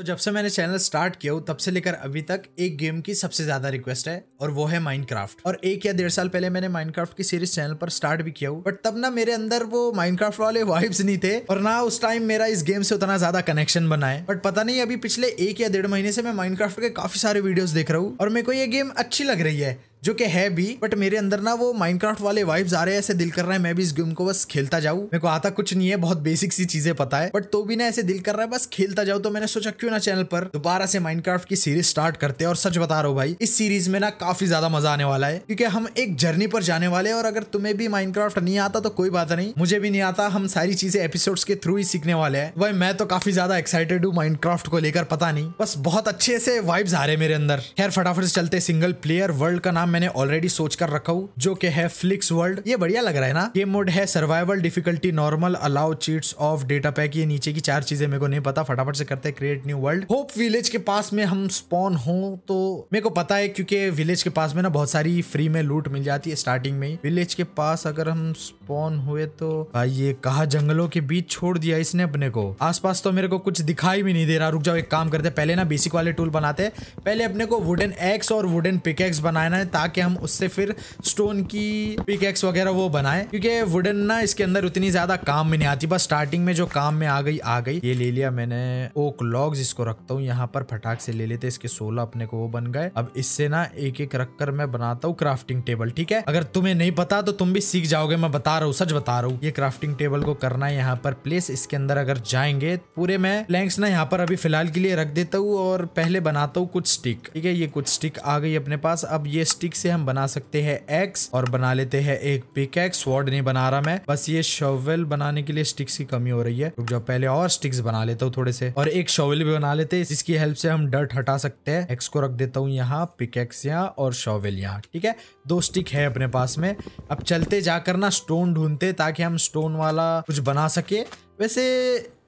तो जब से मैंने चैनल स्टार्ट किया हूँ तब से लेकर अभी तक एक गेम की सबसे ज्यादा रिक्वेस्ट है और वो है माइनक्राफ्ट और एक या डेढ़ साल पहले मैंने माइनक्राफ्ट की सीरीज चैनल पर स्टार्ट भी किया बट तब ना मेरे अंदर वो माइनक्राफ्ट वाले वाइब्स नहीं थे और ना उस टाइम मेरा इस गेम से उतना ज्यादा कनेक्शन बना है बट पता नहीं अभी पिछले एक या डेढ़ महीने से मैं माइनक्राफ्ट के काफी सारे वीडियोज देख रहा हूँ और मेरे को ये गेम अच्छी लग रही है जो कि है भी बट मेरे अंदर ना वो माइनक्राफ्ट वाले वाइब्स आ रहे हैं ऐसे दिल कर रहा है मैं भी इस गेम को बस खेलता जाऊँ मेरे को आता कुछ नहीं है बहुत बेसिक सी चीजें पता है बट तो भी ना ऐसे दिल कर रहा है बस खेलता जाऊँ तो मैंने सोचा क्यों ना चैनल पर दोबारा से माइनक्राफ्ट की सीरीज स्टार्ट करते हैं और सच बता रहा हूँ भाई इस सीरीज में ना काफी ज्यादा मजा आने वाला है क्योंकि हम एक जर्नी पर जाने वाले हैं और अगर तुम्हें भी माइनक्राफ्ट नहीं आता तो कोई बात नहीं मुझे भी नहीं आता हम सारी चीजें एपिसोड के थ्रू ही सीखने वाले हैं भाई मैं तो काफी ज्यादा एक्साइटेड हूँ माइनक्राफ्ट को लेकर पता नहीं बस बहुत अच्छे से वाइब्स आ रहे हैं मेरे अंदर खैर फटाफट से चलते सिंगल प्लेयर वर्ल्ड का नाम मैंने ऑलरेडी सोच कर रखा हूँ जो कि है फ्लिक्स वर्ल्ड ये बढ़िया लग रहा है ना गेम मोड है survival difficulty normal allow cheats off data pack ये नीचे की चार चीजें मेरे को नहीं पता फटाफट से करते हैं create new world hope village के पास में हम स्पॉन हो तो मेरे को पता है क्योंकि विलेज के पास में ना बहुत सारी फ्री में लूट मिल जाती है स्टार्टिंग में विलेज के पास अगर हम स्पॉन हुए तो भाई ये कहा जंगलों के बीच छोड़ दिया इसने अपने को आसपास तो मेरे को कुछ दिखाई भी नहीं दे रहा रुक जाओ एक काम करते पहले ना बेसिक वाले टूल बनाते पहले अपने को वुडन एक्स और वुडन पिकेक्स बनाना है ताकि हम उससे फिर स्टोन की पिक एक्स वगैरह वो बनाए क्योंकि वुडन ना इसके अंदर उतनी ज्यादा काम में नहीं आती बस स्टार्टिंग में जो काम में आ गई आ गई ये ले लिया मैंने ओक लॉग इसको रखता हूँ यहाँ पर फटाक से ले लेते इसके सोलह अपने को वो बन गए अब इससे ना एक एक रखकर मैं बनाता हूँ क्राफ्टिंग टेबल ठीक है अगर तुम्हें नहीं पता तो तुम भी सीख जाओगे मैं बता रहा हूँ सच बता रहा हूँ ये क्राफ्टिंग टेबल को करना है यहाँ पर प्लेस इसके अंदर अगर जाएंगे पूरे मैं प्लैंक्स ना यहाँ पर अभी फिलहाल के लिए रख देता हूँ और पहले बनाता हूँ कुछ स्टिक ठीक है ये कुछ स्टिक आ गई अपने पास अब ये स्टिक स्टिक से हम बना सकते हैं एक्स और बना लेते हैं एक पिक एक्स वॉर्ड नहीं बना रहा मैं बस ये शोवल बनाने के लिए स्टिक्स की कमी हो रही है तो जाओ पहले और स्टिक्स बना लेता हूँ थोड़े से और एक शोवल भी बना लेते हैं जिसकी हेल्प से हम डर्ट हटा सकते हैं एक्स को रख देता हूँ यहाँ पिक एक्स यहाँ और शोवल यहाँ ठीक है दो स्टिक है अपने पास में अब चलते जाकर ना स्टोन ढूंढते ताकि हम स्टोन वाला कुछ बना सके वैसे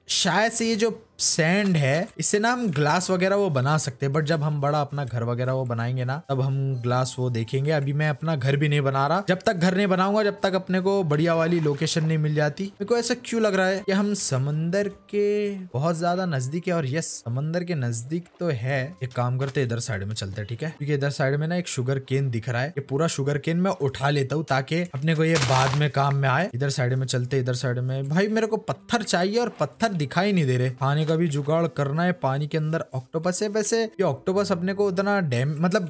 शायद से ये जो सैंड है इससे ना हम ग्लास वगैरह वो बना सकते हैं बट जब हम बड़ा अपना घर वगैरह वो बनाएंगे ना तब हम ग्लास वो देखेंगे अभी मैं अपना घर भी नहीं बना रहा जब तक घर नहीं बनाऊंगा जब तक अपने को बढ़िया वाली लोकेशन नहीं मिल जाती मेरे को ऐसा क्यों लग रहा है कि हम समंदर के बहुत ज्यादा नजदीक है और यस समंदर के नजदीक तो है एक काम करते इधर साइड में चलते ठीक है क्योंकि इधर साइड में ना एक शुगर केन दिख रहा है ये पूरा शुगर केन मैं उठा लेता हूँ ताकि अपने को ये बाद में काम में आए इधर साइड में चलते इधर साइड में भाई मेरे को पत्थर चाहिए और पत्थर दिखाई नहीं दे रहे खाने खाने का भी जुगाड़ करना है पानी के अंदर ऑक्टोपस है वैसे ये ऑक्टोपस अपने को उतना डैम मतलब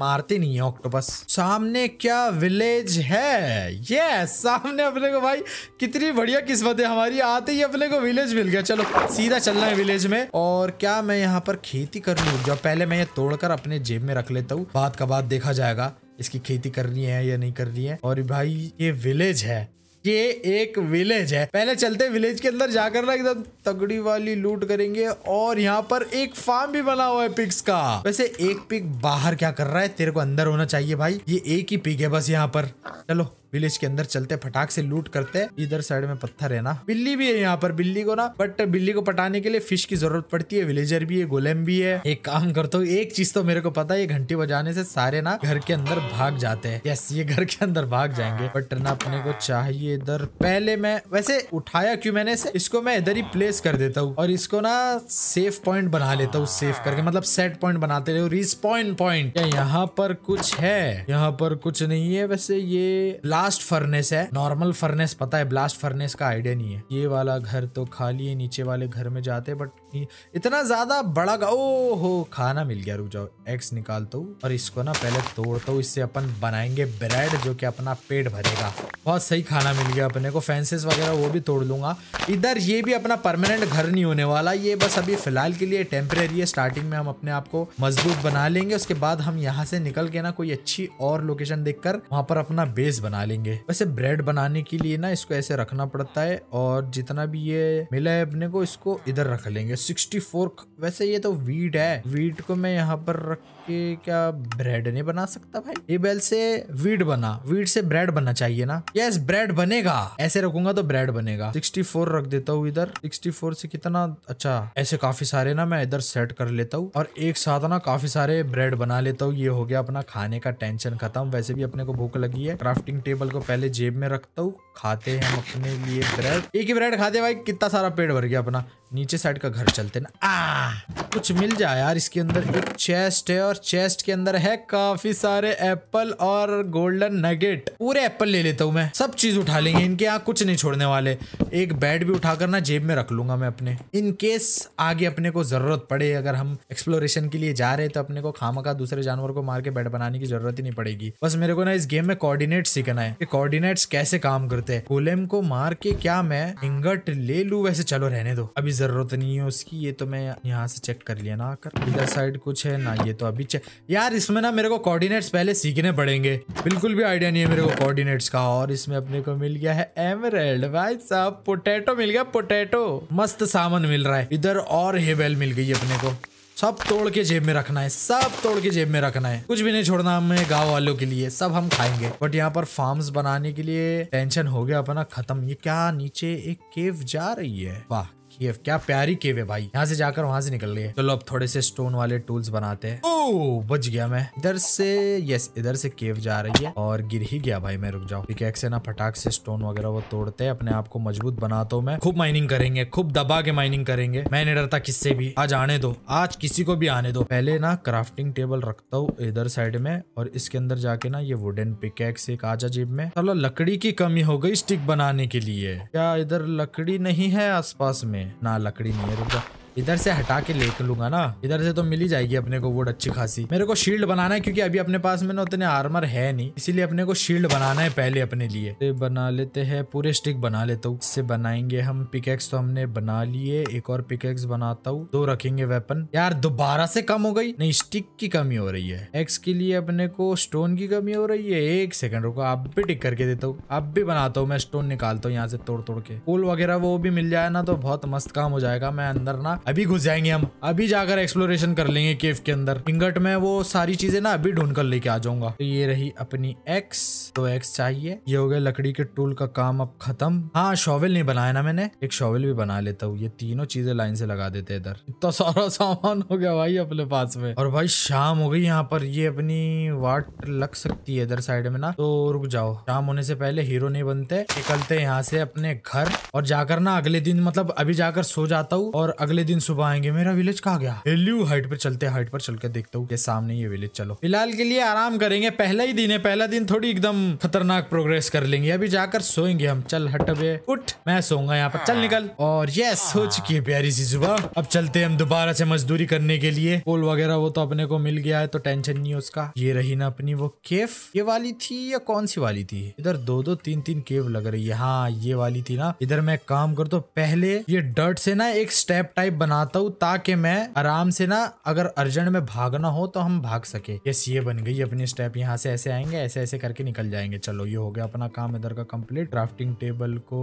मारते नहीं है ऑक्टोपस सामने क्या विलेज है ये सामने अपने को भाई कितनी बढ़िया किस्मत है हमारी आते ही अपने को विलेज मिल गया चलो सीधा चलना है विलेज में और क्या मैं यहाँ पर खेती कर लू जब पहले मैं ये तोड़कर अपने जेब में रख लेता हूँ बाद का बाद देखा जाएगा इसकी खेती करनी है या नहीं करनी है और भाई ये विलेज है ये एक विलेज है पहले चलते विलेज के अंदर जाकर ना एकदम तगड़ी वाली लूट करेंगे और यहाँ पर एक फार्म भी बना हुआ है पिक्स का वैसे एक पिक बाहर क्या कर रहा है तेरे को अंदर होना चाहिए भाई ये एक ही पिक है बस यहाँ पर चलो विलेज के अंदर चलते फटाक से लूट करते इधर साइड में पत्थर है ना बिल्ली भी है यहाँ पर बिल्ली को ना बट बिल्ली को पटाने के लिए फिश की जरूरत पड़ती है विलेजर भी है गोलेम भी है एक काम करता हूँ एक चीज तो मेरे को पता है घंटी बजाने से सारे ना घर के अंदर भाग जाते हैं यस ये घर के अंदर भाग जाएंगे बट हाँ। ना अपने को चाहिए इधर पहले मैं वैसे उठाया क्यूँ मैंने से इसको मैं इधर ही प्लेस कर देता हूँ और इसको ना सेफ पॉइंट बना लेता हूँ सेफ हाँ। करके मतलब सेट पॉइंट बनाते रहे रिस्पॉइंट पॉइंट यहाँ पर कुछ है यहाँ पर कुछ नहीं है वैसे ये ब्लास्ट फर्नेस है नॉर्मल फर्नेस पता है ब्लास्ट फर्नेस का आइडिया नहीं है ये वाला घर तो खाली है नीचे वाले घर में जाते बट इतना ज़्यादा बड़ा ओ हो खाना मिल गया रुक जाओ एग्स निकालता हूँ और इसको ना पहले तोड़ता हूँ इससे अपन बनाएंगे ब्रेड जो कि अपना पेट भरेगा बहुत सही खाना मिल गया अपने को फैंसेस वगैरह वो भी तोड़ लूंगा इधर ये भी अपना परमानेंट घर नहीं होने वाला ये बस अभी फ़िलहाल के लिए टेम्परेरी है स्टार्टिंग में हम अपने आप को मजबूत बना लेंगे उसके बाद हम यहाँ से निकल के ना कोई अच्छी और लोकेशन देख कर पर अपना बेस बना लेंगे वैसे ब्रेड बनाने के लिए ना इसको ऐसे रखना पड़ता है और जितना भी ये मिला है अपने को इसको इधर रख लेंगे सिक्सटी फोर वैसे ये तो वीट है वीट को मैं यहाँ पर रख के क्या ब्रेड नहीं बना सकता भाई ये बैल से वीट बना वीट से ब्रेड बनना चाहिए ना यस ब्रेड बनेगा ऐसे रखूंगा तो ब्रेड बनेगा सिक्सटी फोर रख देता हूँ इधर सिक्सटी फोर से कितना अच्छा ऐसे काफी सारे ना मैं इधर सेट कर लेता हूँ और एक साथ ना काफी सारे ब्रेड बना लेता हूँ ये हो गया अपना खाने का टेंशन खत्म वैसे भी अपने को भूख लगी है क्राफ्टिंग टेबल को पहले जेब में रखता हूँ खाते हैं हम अपने लिए ब्रेड एक ही ब्रेड खाते भाई कितना सारा पेड़ भर गया अपना नीचे साइड का घर चलते ना आ कुछ मिल जाए यार इसके अंदर एक चेस्ट है और चेस्ट के अंदर है काफी सारे एप्पल और गोल्डन नगेट पूरे एप्पल ले लेता हूँ मैं सब चीज उठा लेंगे इनके यहाँ कुछ नहीं छोड़ने वाले एक बेड भी उठाकर ना जेब में रख लूंगा मैं अपने इन केस आगे अपने को जरूरत पड़े अगर हम एक्सप्लोरेशन के लिए जा रहे तो अपने को खामा का दूसरे जानवर को मार के बेड बनाने की जरूरत ही नहीं पड़ेगी बस मेरे को ना इस गेम में कॉर्डिनेट सीखना है कॉर्डिनेट्स कैसे काम करते करते हैं गोलेम को मार के क्या मैं इंगट ले लू वैसे चलो रहने दो अभी जरूरत नहीं है उसकी ये तो मैं यहाँ से चेक कर लिया ना आकर इधर साइड कुछ है ना ये तो अभी चेक यार इसमें ना मेरे को कोऑर्डिनेट्स पहले सीखने पड़ेंगे बिल्कुल भी आइडिया नहीं है मेरे को कोऑर्डिनेट्स का और इसमें अपने को मिल गया है एमरेल्ड भाई साहब पोटैटो मिल गया पोटैटो मस्त सामान मिल रहा है इधर और हेबेल मिल गई अपने को सब तोड़ के जेब में रखना है सब तोड़ के जेब में रखना है कुछ भी नहीं छोड़ना हमें गांव वालों के लिए सब हम खाएंगे बट यहाँ पर फार्म्स बनाने के लिए टेंशन हो गया अपना खत्म ये क्या नीचे एक केव जा रही है वाह कीव क्या प्यारी केव है भाई यहाँ से जाकर वहां से निकल गए चलो अब थोड़े से स्टोन वाले टूल्स बनाते हैं ओह बच गया मैं इधर से यस इधर से केव जा रही है और गिर ही गया भाई मैं रुक जाऊँ एक से ना फटाक से स्टोन वगैरह वो तोड़ते हैं अपने आप को मजबूत बनाता हूँ मैं खूब माइनिंग करेंगे खूब दबा के माइनिंग करेंगे मैं नहीं डरता किससे भी आज आने दो आज किसी को भी आने दो पहले ना क्राफ्टिंग टेबल रखता हूँ इधर साइड में और इसके अंदर जाके ना ये वुडन पिकेक्स एक आजा अजीब में चलो लकड़ी की कमी हो गई स्टिक बनाने के लिए क्या इधर लकड़ी नहीं है आस में ना लकड़ी नहीं है रुक जा इधर से हटा के ले लूंगा ना इधर से तो मिली जाएगी अपने को वुड अच्छी खासी मेरे को शील्ड बनाना है क्योंकि अभी अपने पास में ना उतने आर्मर है नहीं इसीलिए अपने को शील्ड बनाना है पहले अपने लिए बना लेते हैं पूरे स्टिक बना लेता हूँ इससे बनाएंगे हम पिकेक्स तो हमने बना लिए एक और पिकेक्स बनाता हूँ दो रखेंगे वेपन यार दोबारा से कम हो गई नहीं स्टिक की कमी हो रही है एक्स के लिए अपने को स्टोन की कमी हो रही है एक सेकंड रुको आप भी टिक करके देता हूँ आप भी बनाता हूँ मैं स्टोन निकालता हूँ यहाँ से तोड़ तोड़ के फूल वगैरह वो भी मिल जाए ना तो बहुत मस्त काम हो जाएगा मैं अंदर ना अभी घुस जाएंगे हम अभी जाकर एक्सप्लोरेशन कर लेंगे केव के अंदर इंगट में वो सारी चीजें ना अभी ढूंढ कर लेके आ जाऊंगा तो ये रही अपनी एक्स तो एक्स चाहिए ये हो गया लकड़ी के टूल का काम अब खत्म हाँ शॉवेल नहीं बनाया ना मैंने एक शॉवेल भी बना लेता हूँ ये तीनों चीजें लाइन से लगा देते इधर इतना सारा सामान हो गया भाई अपने पास में और भाई शाम हो गई यहाँ पर ये अपनी वाट लग सकती है इधर साइड में ना तो रुक जाओ शाम होने से पहले हीरो नहीं बनते निकलते यहाँ से अपने घर और जाकर ना अगले दिन मतलब अभी जाकर सो जाता हूँ और अगले दिन दिन सुबह आएंगे मेरा विलेज कहा गया हेल्यू हाइट पर चलते हाइट पर चल के देखता हूँ सामने ये विलेज चलो फिलहाल के लिए आराम करेंगे पहला ही दिन है पहला दिन थोड़ी एकदम खतरनाक प्रोग्रेस कर लेंगे अभी जाकर सोएंगे हम चल हट उठ मैं सोऊंगा यहाँ पर चल हाँ। निकल और ये हो चुकी है प्यारी सी सुबह अब चलते हम दोबारा से मजदूरी करने के लिए पोल वगैरह वो तो अपने को मिल गया है तो टेंशन नहीं उसका ये रही ना अपनी वो केफ ये वाली थी या कौन सी वाली थी इधर दो दो तीन तीन केव लग रही है हाँ ये वाली थी ना इधर मैं काम कर दो पहले ये डर्ट से ना एक स्टेप टाइप बनाता हूँ ताकि मैं आराम से ना अगर अर्जेंट में भागना हो तो हम भाग सके ये सीए बन गई अपनी स्टेप यहाँ से ऐसे आएंगे ऐसे ऐसे करके निकल जाएंगे चलो ये हो गया अपना काम इधर का कम्प्लीट ड्राफ्टिंग टेबल को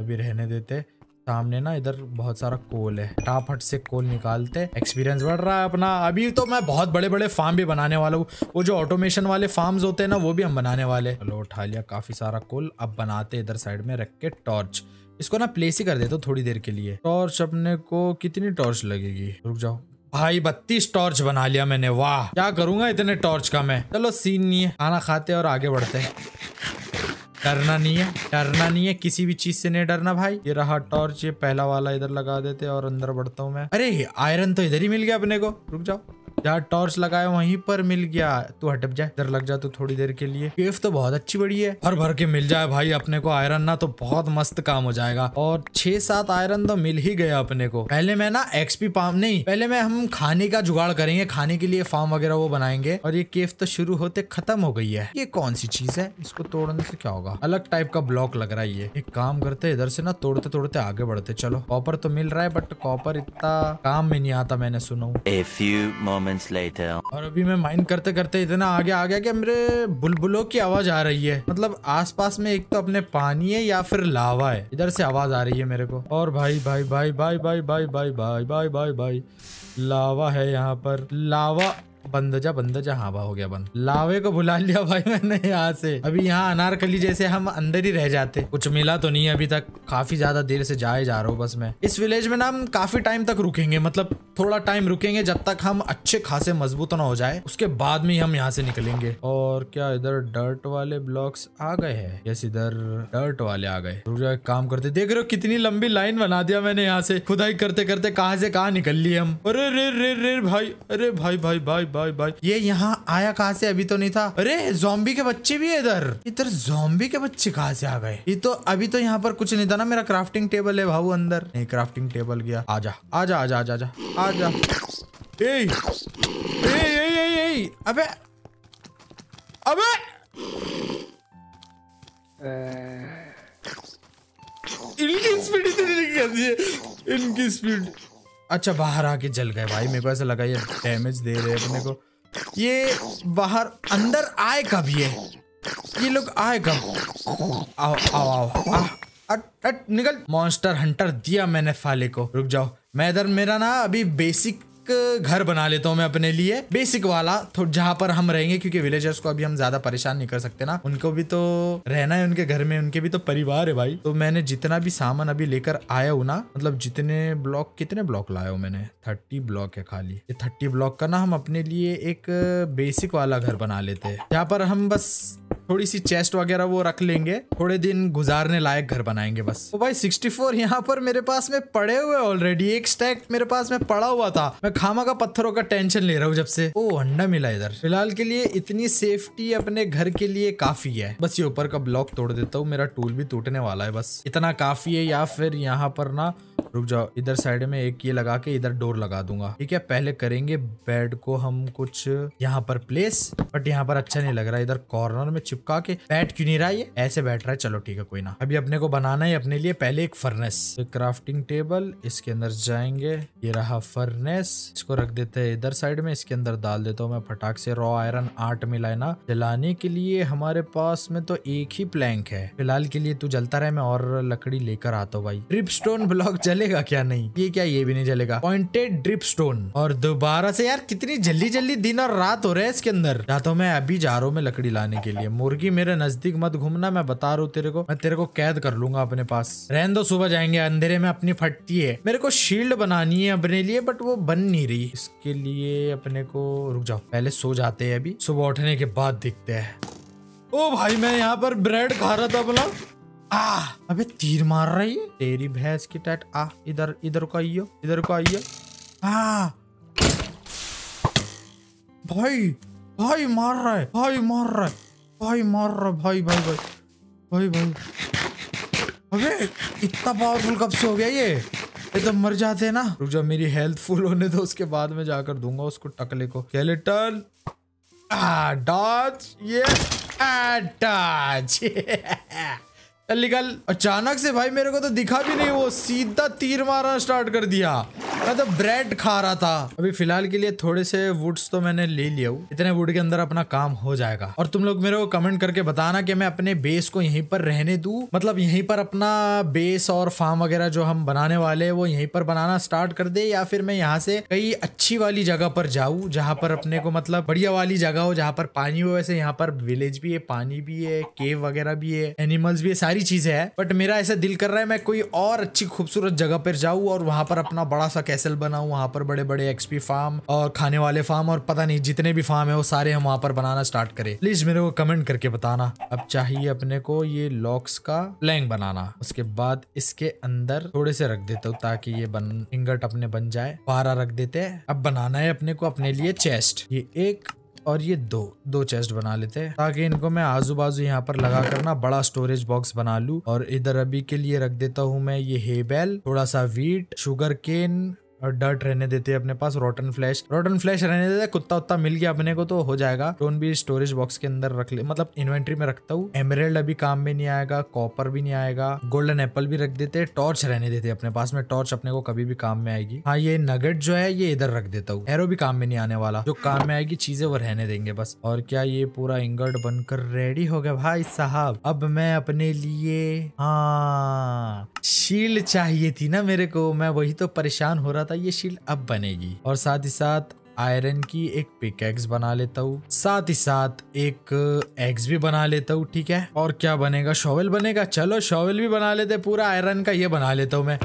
अभी रहने देते सामने ना इधर बहुत सारा कोल है टाफट से कोल निकालते एक्सपीरियंस बढ़ रहा है अपना अभी तो मैं बहुत बड़े बड़े फार्म भी बनाने वाला हूँ वो जो ऑटोमेशन वाले फार्म होते हैं ना वो भी हम बनाने वाले चलो उठा लिया काफी सारा कोल अब बनाते इधर साइड में रख के टॉर्च इसको ना प्लेस ही कर देता तो थोड़ी देर के लिए टॉर्च अपने को कितनी टॉर्च लगेगी रुक जाओ भाई बत्तीस टॉर्च बना लिया मैंने वाह क्या करूंगा इतने टॉर्च का मैं चलो सीन नहीं है खाना खाते और आगे बढ़ते हैं डरना नहीं है डरना नहीं है किसी भी चीज से नहीं डरना भाई ये रहा टॉर्च ये पहला वाला इधर लगा देते और अंदर बढ़ता हूँ मैं अरे आयरन तो इधर ही मिल गया अपने को रुक जाओ जहाँ टॉर्च लगाया वहीं पर मिल गया तू हटप जाए इधर लग जा तो थोड़ी देर के लिए केफ तो बहुत अच्छी बड़ी है भर भर के मिल जाए भाई अपने को आयरन ना तो बहुत मस्त काम हो जाएगा और छह सात आयरन तो मिल ही गया अपने को पहले मैं ना एक्सपी फार्म नहीं पहले मैं हम खाने का जुगाड़ करेंगे खाने के लिए फार्म वगैरह वो बनाएंगे और ये केफ तो शुरू होते खत्म हो गई है ये कौन सी चीज है इसको तोड़ने से क्या होगा अलग टाइप का ब्लॉक लग रहा है ये एक काम करते इधर से ना तोड़ते तोड़ते आगे बढ़ते चलो कॉपर तो मिल रहा है बट कॉपर इतना काम में नहीं आता मैंने सुना moments later. और अभी मैं माइन करते करते इतना आगे आ गया कि मेरे बुलबुलों की आवाज आ रही है मतलब आसपास में एक तो अपने पानी है या फिर लावा है इधर से आवाज आ रही है मेरे को और भाई भाई भाई भाई भाई भाई भाई भाई भाई भाई भाई लावा है यहाँ पर लावा बंद जा बंद जा हाँ हो गया बंद लावे को बुला लिया भाई मैंने यहाँ से अभी यहाँ अनारकली जैसे हम अंदर ही रह जाते कुछ मिला तो नहीं अभी तक काफी ज्यादा देर से जाए जा रहा हूँ बस मैं इस विलेज में ना हम काफी टाइम तक रुकेंगे मतलब थोड़ा टाइम रुकेंगे जब तक हम अच्छे खासे मजबूत ना हो जाए उसके बाद में हम यहाँ से निकलेंगे और क्या इधर डर्ट वाले ब्लॉक्स आ गए है यस इधर डर्ट वाले आ गए काम करते देख रहे हो कितनी लंबी लाइन बना दिया मैंने यहाँ से खुदाई करते करते कहा से कहा निकल लिए हम अरे रे रे रे भाई अरे भाई भाई भाई भाई भाई ये यहाँ आया कहा से अभी तो नहीं था अरे जोम्बी के बच्चे भी है इधर इधर जोम्बी के बच्चे कहा से आ गए ये तो अभी तो यहाँ पर कुछ नहीं था ना मेरा क्राफ्टिंग टेबल है भाऊ अंदर नहीं क्राफ्टिंग टेबल गया आजा आजा आजा आजा आजा आजा ए, ए, ए, ए, ए, ए, अबे अबे इनकी स्पीड इतनी कर दी इनकी स्पीड अच्छा बाहर आके जल गए भाई मेरे को ऐसा लगा ये डैमेज दे रहे अपने को ये बाहर अंदर आए कब ये ये लोग आए कब आओ आओ आओ अट अट निकल मॉन्स्टर हंटर दिया मैंने फाले को रुक जाओ मैं इधर मेरा ना अभी बेसिक एक घर बना लेता हूँ मैं अपने लिए बेसिक वाला जहाँ पर हम रहेंगे क्योंकि विलेजर्स को अभी हम ज्यादा परेशान नहीं कर सकते ना उनको भी तो रहना है उनके घर में उनके भी तो परिवार है भाई तो मैंने जितना भी सामान अभी लेकर आया हूँ ना मतलब जितने ब्लॉक कितने ब्लॉक लाया हूँ मैंने थर्टी ब्लॉक है खाली ये थर्टी ब्लॉक का ना हम अपने लिए एक बेसिक वाला घर बना लेते हैं जहाँ पर हम बस थोड़ी सी चेस्ट वगैरह वो रख लेंगे थोड़े दिन गुजारने लायक घर बनाएंगे बस तो भाई 64 फोर यहाँ पर मेरे पास में पड़े हुए ऑलरेडी एक स्टैक मेरे पास में पड़ा हुआ था मैं खामा का पत्थरों का टेंशन ले रहा हूँ जब से ओ अंडा मिला इधर फिलहाल के लिए इतनी सेफ्टी अपने घर के लिए काफी है बस ये ऊपर का ब्लॉक तोड़ देता हूँ मेरा टूल भी टूटने वाला है बस इतना काफी है या फिर यहाँ पर ना रुक जाओ इधर साइड में एक ये लगा के इधर डोर लगा दूंगा ठीक है पहले करेंगे बेड को हम कुछ यहाँ पर प्लेस बट यहाँ पर अच्छा नहीं लग रहा इधर कॉर्नर में चिप चिपका के बैठ क्यों नहीं रहा ये ऐसे बैठ रहा है चलो ठीक है कोई ना अभी अपने को बनाना है अपने लिए पहले एक फर्नेस क्राफ्टिंग टेबल इसके अंदर जाएंगे ये रहा फर्नेस इसको रख देते हैं इधर साइड में इसके अंदर डाल देता हूँ मैं फटाक से रॉ आयरन मिला है ना जलाने के लिए हमारे पास में तो एक ही प्लैंक है फिलहाल के लिए तू जलता रहे मैं और लकड़ी लेकर आता हूँ भाई ड्रिप स्टोन ब्लॉक जलेगा क्या नहीं ये क्या ये भी नहीं जलेगा पॉइंटेड ड्रिप स्टोन और दोबारा से यार कितनी जल्दी जल्दी दिन और रात हो रहा है इसके अंदर जाता हूँ तो मैं अभी जा रहा हूँ मैं लकड़ी लाने के लिए मुर्गी मेरे नजदीक मत घूमना मैं बता रहा हूँ तेरे को मैं तेरे को कैद कर लूंगा अपने पास रहन दो सुबह जाएंगे अंधेरे में अपनी फटती है मेरे को शील्ड बनानी है अपने लिए बट वो बन नहीं रही इसके लिए अपने को रुक जाओ पहले सो जाते हैं अभी सुबह उठने के बाद दिखते है ओ भाई मैं यहाँ पर ब्रेड खा रहा था अपना आ अबे तीर मार रही है तेरी भैंस की टैट आ इधर इधर को आइयो इधर को आइयो आ भाई भाई मार रहा है भाई मार रहा है भाई मार रहा भाई भाई भाई भाई भाई अबे इतना पावरफुल कब से हो गया ये ये तो मर जाते हैं ना रुक जा मेरी हेल्थ फुल होने दो उसके बाद में जाकर दूंगा उसको टकले को स्केलेटन डॉज ये डॉच निकल अचानक से भाई मेरे को तो दिखा भी नहीं वो सीधा तीर मारना स्टार्ट कर दिया मैं तो ब्रेड खा रहा था अभी फिलहाल के लिए थोड़े से वुड्स तो मैंने ले लिया हूँ इतने वुड के अंदर अपना काम हो जाएगा और तुम लोग मेरे को कमेंट करके बताना कि मैं अपने बेस को यहीं पर रहने दू मतलब यहीं पर अपना बेस और फार्म वगैरह जो हम बनाने वाले है वो यहीं पर बनाना स्टार्ट कर दे या फिर मैं यहाँ से कई अच्छी वाली जगह पर जाऊँ जहाँ पर अपने को मतलब बढ़िया वाली जगह हो जहाँ पर पानी हो वैसे यहाँ पर विलेज भी है पानी भी है केव वगैरह भी है एनिमल्स भी है सारी सारी चीजें हैं बट मेरा ऐसा दिल कर रहा है मैं कोई और अच्छी खूबसूरत जगह पर जाऊँ और वहां पर अपना बड़ा सा कैसल बनाऊँ वहां पर बड़े बड़े एक्सपी फार्म और खाने वाले फार्म और पता नहीं जितने भी फार्म है वो सारे हम वहां पर बनाना स्टार्ट करें प्लीज मेरे को कमेंट करके बताना अब चाहिए अपने को ये लॉक्स का प्लैंग बनाना उसके बाद इसके अंदर थोड़े से रख देता हूँ ताकि ये बन इंगट अपने बन जाए बारह रख देते हैं अब बनाना है अपने को अपने लिए चेस्ट ये एक और ये दो दो चेस्ट बना लेते हैं ताकि इनको मैं आजू बाजू यहाँ पर लगा कर ना बड़ा स्टोरेज बॉक्स बना लू और इधर अभी के लिए रख देता हूँ मैं ये हेबेल थोड़ा सा वीट शुगर केन और डर्ट रहने देते हैं अपने पास रोटन फ्लैश रोटन फ्लैश रहने देते कुत्ता उत्ता मिल गया अपने को तो हो जाएगा टोन भी स्टोरेज बॉक्स के अंदर रख ले मतलब इन्वेंट्री में रखता हूँ एमरेल्ड अभी काम में नहीं आएगा कॉपर भी नहीं आएगा गोल्डन एप्पल भी रख देते टॉर्च रहने देते अपने पास में टॉर्च अपने को कभी भी काम में आएगी हाँ ये नगेट जो है ये इधर रख देता हूँ एरो भी काम में नहीं आने वाला जो काम में आएगी चीजें वो रहने देंगे बस और क्या ये पूरा इंगर्ड बनकर रेडी हो गया भाई साहब अब मैं अपने लिए हाँ शील्ड चाहिए थी ना मेरे को मैं वही तो परेशान हो रहा था ये शील्ड अब बनेगी और साथ ही साथ आयरन की एक पिक एक्स बना लेता हूँ साथ ही साथ एक एग्स भी बना लेता हूँ ठीक है और क्या बनेगा शॉवल बनेगा चलो शॉवल भी बना लेते पूरा आयरन का ये बना लेता हूँ मैं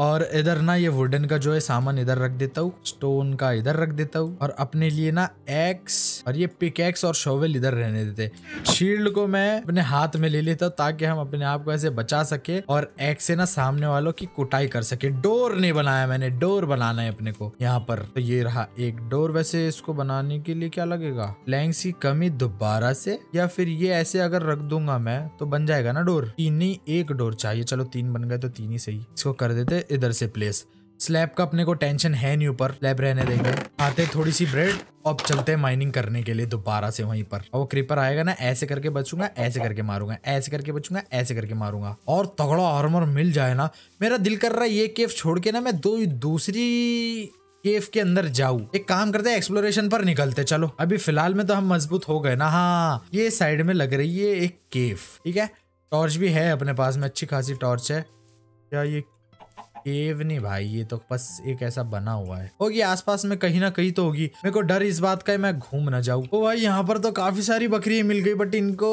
और इधर ना ये वुडन का जो है सामान इधर रख देता हूँ स्टोन का इधर रख देता हूँ और अपने लिए ना एक्स और ये पिक एक्स और शोवेल इधर रहने देते शील्ड को मैं अपने हाथ में ले लेता हूँ ताकि हम अपने आप को ऐसे बचा सके और एक्स से ना सामने वालों की कुटाई कर सके डोर नहीं बनाया मैंने डोर बनाना है अपने को यहाँ पर तो ये रहा एक डोर वैसे इसको बनाने के लिए क्या लगेगा लेंग की कमी दोबारा से या फिर ये ऐसे अगर रख दूंगा मैं तो बन जाएगा ना डोर तीन ही एक डोर चाहिए चलो तीन बन गए तो तीन ही सही इसको कर देते इधर से प्लेस स्लैब का अपने को टेंशन है नहीं ऊपर स्लैब रहने देंगे आते थोड़ी सी ब्रेड अब चलते हैं माइनिंग करने के लिए दोबारा से वहीं पर वो क्रीपर आएगा ना ऐसे करके बचूंगा ऐसे करके मारूंगा ऐसे करके बचूंगा ऐसे करके मारूंगा और तगड़ा आर्मर मिल जाए ना मेरा दिल कर रहा है ये केव छोड़ के ना मैं दो दूसरी केव के अंदर जाऊ एक काम करते हैं एक्सप्लोरेशन पर निकलते चलो अभी फिलहाल में तो हम मजबूत हो गए ना हाँ ये साइड में लग रही है एक केव ठीक है टॉर्च भी है अपने पास में अच्छी खासी टॉर्च है क्या ये केव नहीं भाई ये तो बस एक ऐसा बना हुआ है होगी आसपास में कहीं ना कहीं तो होगी मेरे को डर इस बात का है मैं घूम ना जाऊँ तो भाई यहाँ पर तो काफी सारी बकरी मिल गई बट इनको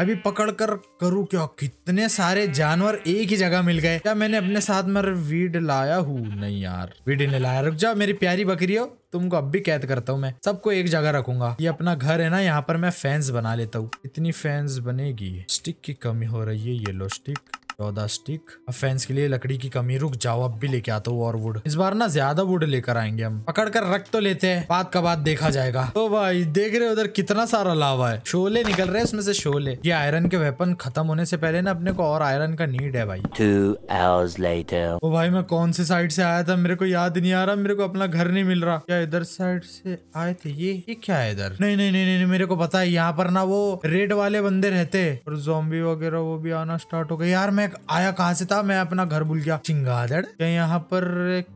अभी पकड़ कर करूँ क्या कितने सारे जानवर एक ही जगह मिल गए क्या मैंने अपने साथ में वीड लाया हूँ नहीं यार वीड ने लाया रुक जाओ मेरी प्यारी बकरी हो तुमको अब भी कैद करता हूँ मैं सबको एक जगह रखूंगा ये अपना घर है ना यहाँ पर मैं फैंस बना लेता हूँ इतनी फैंस बनेगी स्टिक की कमी हो रही है ये लो स्टिक चौदह स्टिक फैंस के लिए लकड़ी की कमी रुक जाओ अब भी लेके आता हूँ और वुड इस बार ना ज्यादा वुड लेकर आएंगे हम पकड़ कर रख तो लेते हैं बात का बात देखा जाएगा तो भाई देख रहे उधर कितना सारा लावा है शोले निकल रहे हैं उसमें से शोले ये आयरन के वेपन खत्म होने से पहले ना अपने को और आयरन का नीड है भाई टू आवर्स लेटर ओ भाई मैं कौन से साइड से आया था मेरे को याद नहीं आ रहा मेरे को अपना घर नहीं मिल रहा क्या इधर साइड से आए थे ये ये क्या है इधर नहीं नहीं नहीं नहीं मेरे को पता है यहाँ पर ना वो रेड वाले बंदे रहते और जोम्बी वगैरह वो भी आना स्टार्ट हो गए यार मैं मैं आया कहा से था मैं अपना घर भूल गया चिंगादड़ क्या यहाँ पर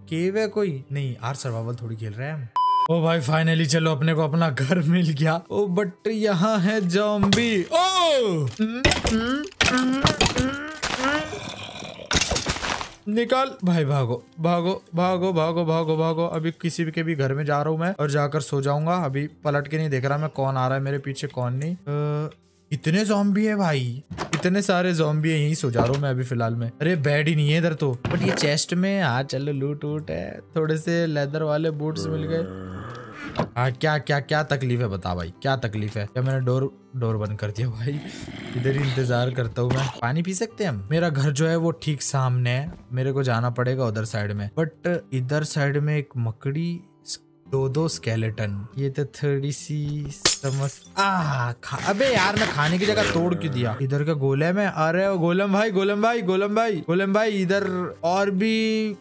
केव है कोई नहीं आर सर्वाइवल थोड़ी खेल रहे हैं ओ भाई फाइनली चलो अपने को अपना घर मिल गया ओ बट यहाँ है जॉम्बी ओ निकाल भाई भागो भागो भागो भागो भागो भागो अभी किसी भी के भी घर में जा रहा हूँ मैं और जाकर सो जाऊंगा अभी पलट के नहीं देख रहा मैं कौन आ रहा है मेरे पीछे कौन नहीं आ, इतने जॉम्बी है भाई इतने सारे जॉम्बी है यही सो जा रहा हूँ मैं अभी फिलहाल में अरे बेड ही नहीं है इधर तो बट ये चेस्ट में हाँ चलो लूट वूट है थोड़े से लेदर वाले बूट्स मिल गए हाँ क्या क्या क्या तकलीफ है बता भाई क्या तकलीफ है क्या मैंने डोर डोर बंद कर दिया भाई इधर ही इंतजार करता हूँ मैं पानी पी सकते हैं हम मेरा घर जो है वो ठीक सामने है मेरे को जाना पड़ेगा उधर साइड में बट इधर साइड में एक मकड़ी दो दो स्केलेटन ये तो थोड़ी सी समझ आ अबे यार मैं खाने की जगह तोड़ क्यों दिया इधर का गोलम है अरे गोलम भाई गोलम भाई गोलम भाई गोलम भाई इधर और भी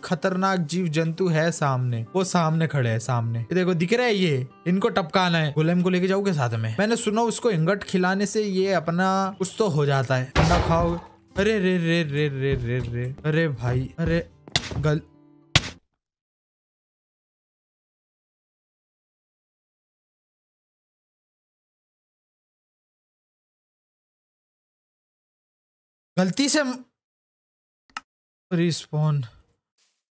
खतरनाक जीव जंतु है सामने वो सामने खड़े है सामने ये देखो दिख रहा है ये इनको टपकाना है गोलम को लेके जाओगे साथ में मैंने सुना उसको इंगट खिलाने से ये अपना कुछ तो हो जाता है अंडा खाओगे अरे रे रे रे रे रे रे अरे भाई अरे गल गलती से रिस्पॉन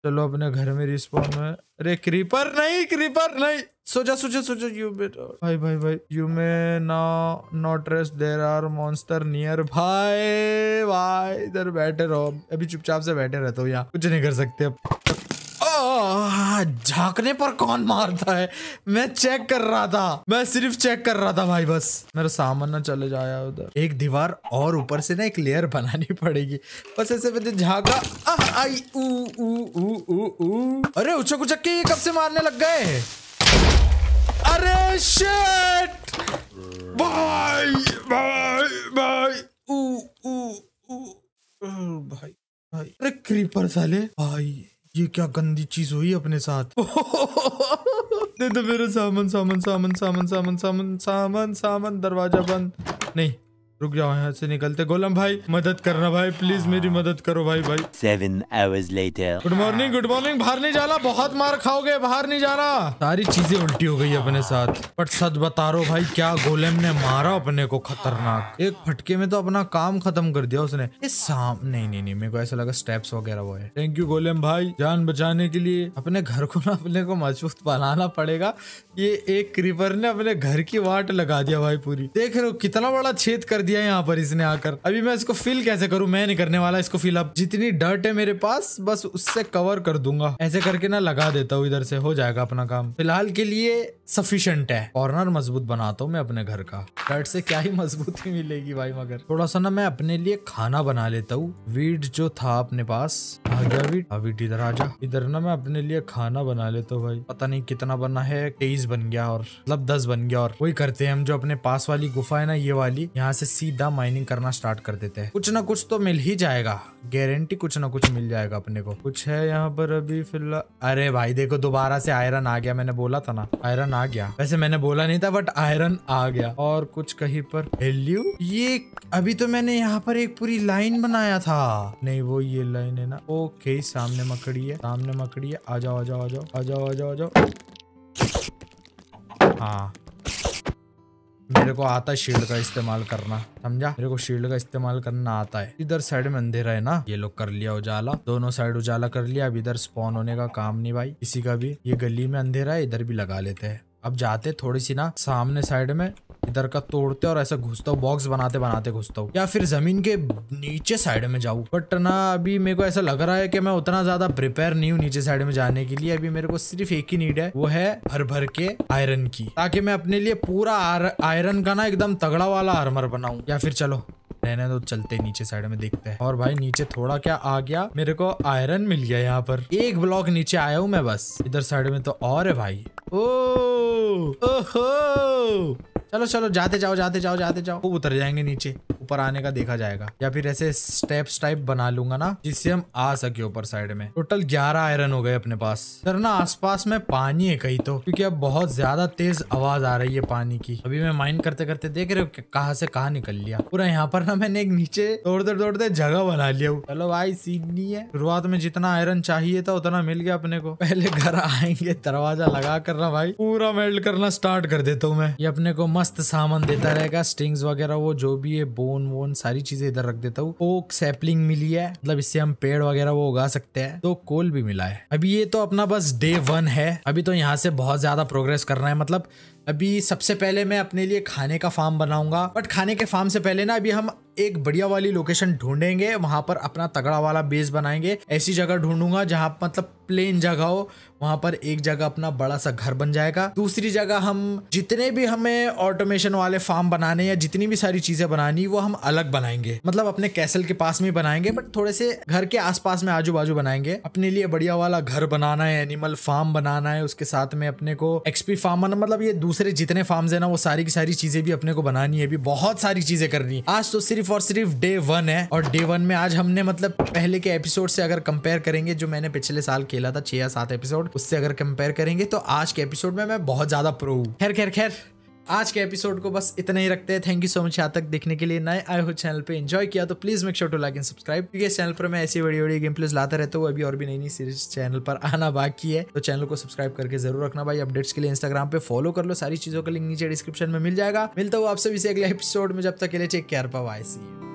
चलो अपने घर में रिस्पॉन है अरे क्रीपर नहीं क्रीपर नहीं सोचा सोचा सोचा यू बेटर भाई भाई भाई यू मे ना not rest there are monster near भाई भाई इधर बैठे रहो अभी चुपचाप से बैठे रहते हो यहाँ कुछ नहीं कर सकते अब झांकने पर कौन मारता है मैं चेक कर रहा था मैं सिर्फ चेक कर रहा था भाई बस मेरा सामान ना चले जाया उधर एक दीवार और ऊपर से ना एक लेयर बनानी पड़ेगी बस ऐसे मैंने झांका आई ऊ अरे उछक उछक के ये कब से मारने लग गए अरे शिट भाई भाई भाई ऊ ऊ ऊ भाई भाई अरे क्रीपर साले भाई ये क्या गंदी चीज हुई अपने साथ दे दो तो मेरा सामन सामन सामन सामन सामन सामन सामन सामन दरवाजा बंद नहीं रुक जाओ यहाँ से निकलते गोलम भाई मदद करना भाई प्लीज मेरी मदद करो भाई भाई seven hours later good morning good morning बाहर नहीं जाना बहुत मार खाओगे बाहर नहीं जाना सारी चीजें उल्टी हो गई अपने साथ बट सच बता रो भाई क्या गोलम ने मारा अपने को खतरनाक एक फटके में तो अपना काम खत्म कर दिया उसने इस साम नहीं नहीं नहीं मेरे को ऐसा लगा स्टेप्स वगैरह वो है थैंक यू गोलम भाई जान बचाने के लिए अपने घर को ना अपने को मजबूत बनाना पड़ेगा ये एक क्रीपर ने अपने घर की वाट लगा दिया भाई पूरी देख रहे हो कितना बड़ा छेद कर दिया दिया यहाँ पर इसने आकर अभी मैं इसको फिल कैसे करूँ मैं नहीं करने वाला इसको फिल अप जितनी डर्ट है मेरे पास बस उससे कवर कर दूंगा ऐसे करके ना लगा देता हूँ इधर से हो जाएगा अपना काम फिलहाल के लिए सफिशियंट है कॉर्नर मजबूत बनाता हूँ मैं अपने घर का डर्ट से क्या ही मजबूती मिलेगी भाई मगर थोड़ा सा ना मैं अपने लिए खाना बना लेता हूँ वीड जो था अपने पास आ गया वीट वीट इधर आ जा इधर ना मैं अपने लिए खाना बना लेता हूँ भाई पता नहीं कितना बना है तेईस बन गया और मतलब दस बन गया और वही करते हैं हम जो अपने पास वाली गुफा है ना ये वाली यहाँ से सीधा माइनिंग करना स्टार्ट कर देते हैं कुछ ना कुछ तो मिल ही जाएगा गारंटी कुछ ना कुछ मिल जाएगा अपने को कुछ है यहाँ पर अभी फिलहाल अरे भाई देखो दोबारा से आयरन आ गया मैंने बोला था ना आयरन आ गया वैसे मैंने बोला नहीं था बट आयरन आ गया और कुछ कहीं पर वेल्यू ये अभी तो मैंने यहाँ पर एक पूरी लाइन बनाया था नहीं वो ये लाइन है ना ओके सामने मकड़ी है सामने मकड़ी है आ जाओ आ जाओ आ जाओ आ जाओ आ जाओ आ जाओ हाँ मेरे को आता है शील्ड का इस्तेमाल करना समझा मेरे को शील्ड का इस्तेमाल करना आता है इधर साइड में अंधेरा है ना ये लोग कर लिया उजाला दोनों साइड उजाला कर लिया अब इधर स्पॉन होने का काम नहीं भाई किसी का भी ये गली में अंधेरा है इधर भी लगा लेते हैं अब जाते थोड़ी सी ना सामने साइड में इधर का तोड़ते और ऐसा घुसता हूँ बॉक्स बनाते बनाते घुसता हूँ या फिर जमीन के नीचे साइड में जाऊँ बट ना अभी मेरे को ऐसा लग रहा है कि मैं उतना ज्यादा प्रिपेयर नहीं हूँ नीचे साइड में जाने के लिए अभी मेरे को सिर्फ एक ही नीड है वो है भर भर के आयरन की ताकि मैं अपने लिए पूरा आयरन का ना एकदम तगड़ा वाला आर्मर बनाऊ या फिर चलो रहने तो चलते नीचे साइड में देखते हैं और भाई नीचे थोड़ा क्या आ गया मेरे को आयरन मिल गया यहाँ पर एक ब्लॉक नीचे आया हूँ मैं बस इधर साइड में तो और है भाई ओ Oh! Oh! चलो चलो जाते जाओ जाते जाओ जाते जाओ खूब उतर जाएंगे नीचे ऊपर आने का देखा जाएगा या फिर ऐसे स्टेप्स टाइप बना लूंगा ना जिससे हम आ सके ऊपर साइड में टोटल ग्यारह आयरन हो गए अपने पास सर ना आसपास में पानी है कहीं तो क्योंकि अब बहुत ज्यादा तेज आवाज आ रही है पानी की अभी मैं माइंड करते करते देख रहे हो कहा से कहा निकल लिया पूरा यहाँ पर ना मैंने एक नीचे तोड़ते तोड़ते जगह बना लिया चलो भाई सीखनी है शुरुआत में जितना आयरन चाहिए था उतना मिल गया अपने को पहले घर आएंगे दरवाजा लगा कर ना भाई पूरा मेल्ट करना स्टार्ट कर देता हूँ मैं ये अपने को मस्त सामान देता रहेगा स्टिंग्स वगैरह वो जो भी है बोन वोन सारी चीजें इधर रख देता हूँ ओक सैपलिंग मिली है मतलब इससे हम पेड़ वगैरह वो उगा सकते हैं तो कोल भी मिला है अभी ये तो अपना बस डे वन है अभी तो यहाँ से बहुत ज्यादा प्रोग्रेस करना है मतलब अभी सबसे पहले मैं अपने लिए खाने का फार्म बनाऊंगा बट खाने के फार्म से पहले ना अभी हम एक बढ़िया वाली लोकेशन ढूंढेंगे वहां पर अपना तगड़ा वाला बेस बनाएंगे ऐसी जगह ढूंढूंगा जहां मतलब प्लेन जगह हो वहां पर एक जगह अपना बड़ा सा घर बन जाएगा दूसरी जगह हम जितने भी हमें ऑटोमेशन वाले फार्म बनाने या जितनी भी सारी चीजें बनानी वो हम अलग बनाएंगे मतलब अपने कैसल के पास में बनाएंगे बट थोड़े से घर के आसपास में आजू बाजू बनाएंगे अपने लिए बढ़िया वाला घर बनाना है एनिमल फार्म बनाना है उसके साथ में अपने को एक्सपी फार्म मतलब ये दूसरे जितने फार्म है ना वो सारी की सारी चीजें भी अपने को बनानी है भी बहुत सारी चीजें करनी है आज तो सिर्फ और सिर्फ डे वन है और डे वन में आज हमने मतलब पहले के एपिसोड से अगर कंपेयर करेंगे जो मैंने पिछले साल खेला था छह या सात एपिसोड उससे अगर कंपेयर करेंगे तो आज के एपिसोड में मैं बहुत ज्यादा प्रो हूँ खैर खैर खैर आज के एपिसोड को बस इतना ही रखते हैं थैंक यू सो मच यहाँ तक देखने के लिए नए आए हो चैनल पे एंजॉय किया तो please make sure to like and subscribe क्योंकि इस चैनल पर मैं ऐसी बड़ी बड़ी गेम प्लेज लाता रहता हूँ अभी और भी नई नई सीरीज चैनल पर आना बाकी है तो चैनल को सब्सक्राइब करके जरूर रखना भाई अपडेट्स के लिए इंस्टाग्राम पे फॉलो कर लो सारी चीजों का लिंक नीचे डिस्क्रिप्शन में मिल जाएगा मिलता हूँ आप सभी से अगले एपिसोड में जब तक के लिए चेक केयर पाओ आई